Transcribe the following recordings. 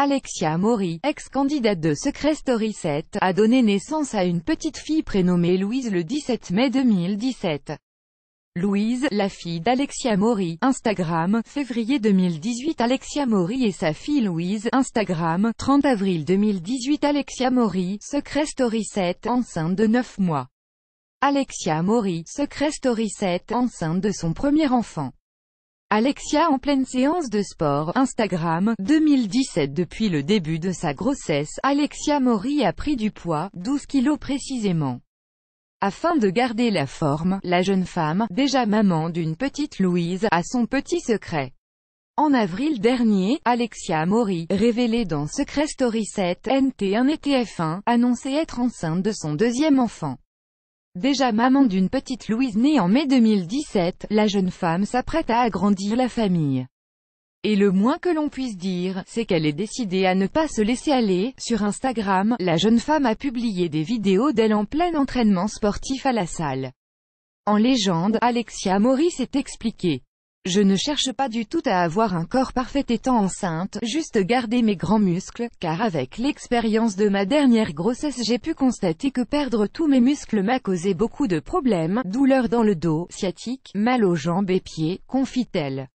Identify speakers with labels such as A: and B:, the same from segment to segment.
A: Alexia Mori, ex-candidate de Secret Story 7, a donné naissance à une petite fille prénommée Louise le 17 mai 2017. Louise, la fille d'Alexia Mori, Instagram, février 2018 Alexia Mori et sa fille Louise, Instagram, 30 avril 2018 Alexia Mori, Secret Story 7, enceinte de 9 mois. Alexia Mori, Secret Story 7, enceinte de son premier enfant. Alexia en pleine séance de sport, Instagram, 2017 Depuis le début de sa grossesse, Alexia Mori a pris du poids, 12 kilos précisément. Afin de garder la forme, la jeune femme, déjà maman d'une petite Louise, a son petit secret. En avril dernier, Alexia Mori, révélée dans Secret Story 7, NT1 et TF1, annonçait être enceinte de son deuxième enfant. Déjà maman d'une petite Louise née en mai 2017, la jeune femme s'apprête à agrandir la famille. Et le moins que l'on puisse dire, c'est qu'elle est décidée à ne pas se laisser aller. Sur Instagram, la jeune femme a publié des vidéos d'elle en plein entraînement sportif à la salle. En légende, Alexia Maurice est expliquée. Je ne cherche pas du tout à avoir un corps parfait étant enceinte, juste garder mes grands muscles, car avec l'expérience de ma dernière grossesse j'ai pu constater que perdre tous mes muscles m'a causé beaucoup de problèmes, douleurs dans le dos, sciatique, mal aux jambes et pieds, confie-t-elle.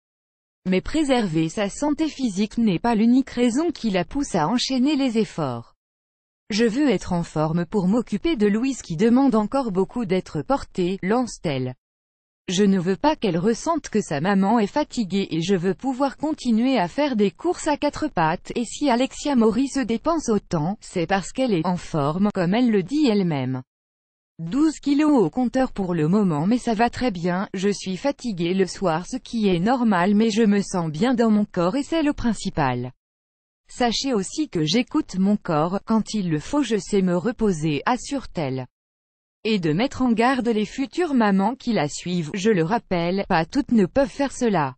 A: Mais préserver sa santé physique n'est pas l'unique raison qui la pousse à enchaîner les efforts. Je veux être en forme pour m'occuper de Louise qui demande encore beaucoup d'être portée, lance-t-elle. Je ne veux pas qu'elle ressente que sa maman est fatiguée et je veux pouvoir continuer à faire des courses à quatre pattes et si Alexia Mori se dépense autant, c'est parce qu'elle est en forme, comme elle le dit elle-même. 12 kilos au compteur pour le moment mais ça va très bien, je suis fatiguée le soir ce qui est normal mais je me sens bien dans mon corps et c'est le principal. Sachez aussi que j'écoute mon corps, quand il le faut je sais me reposer, assure-t-elle et de mettre en garde les futures mamans qui la suivent, je le rappelle, pas toutes ne peuvent faire cela.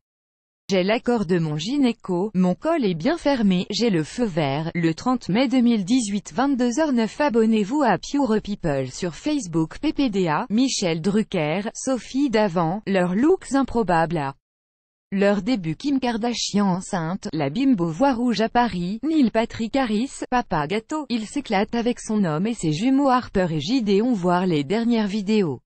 A: J'ai l'accord de mon gynéco, mon col est bien fermé, j'ai le feu vert, le 30 mai 2018 22h09 Abonnez-vous à Pure People sur Facebook PPDA, Michel Drucker, Sophie Davant, leurs looks improbables à leur début Kim Kardashian enceinte, la bimbo voix rouge à Paris, Neil Patrick Harris, papa gâteau, il s'éclate avec son homme et ses jumeaux Harper et Gideon voir les dernières vidéos.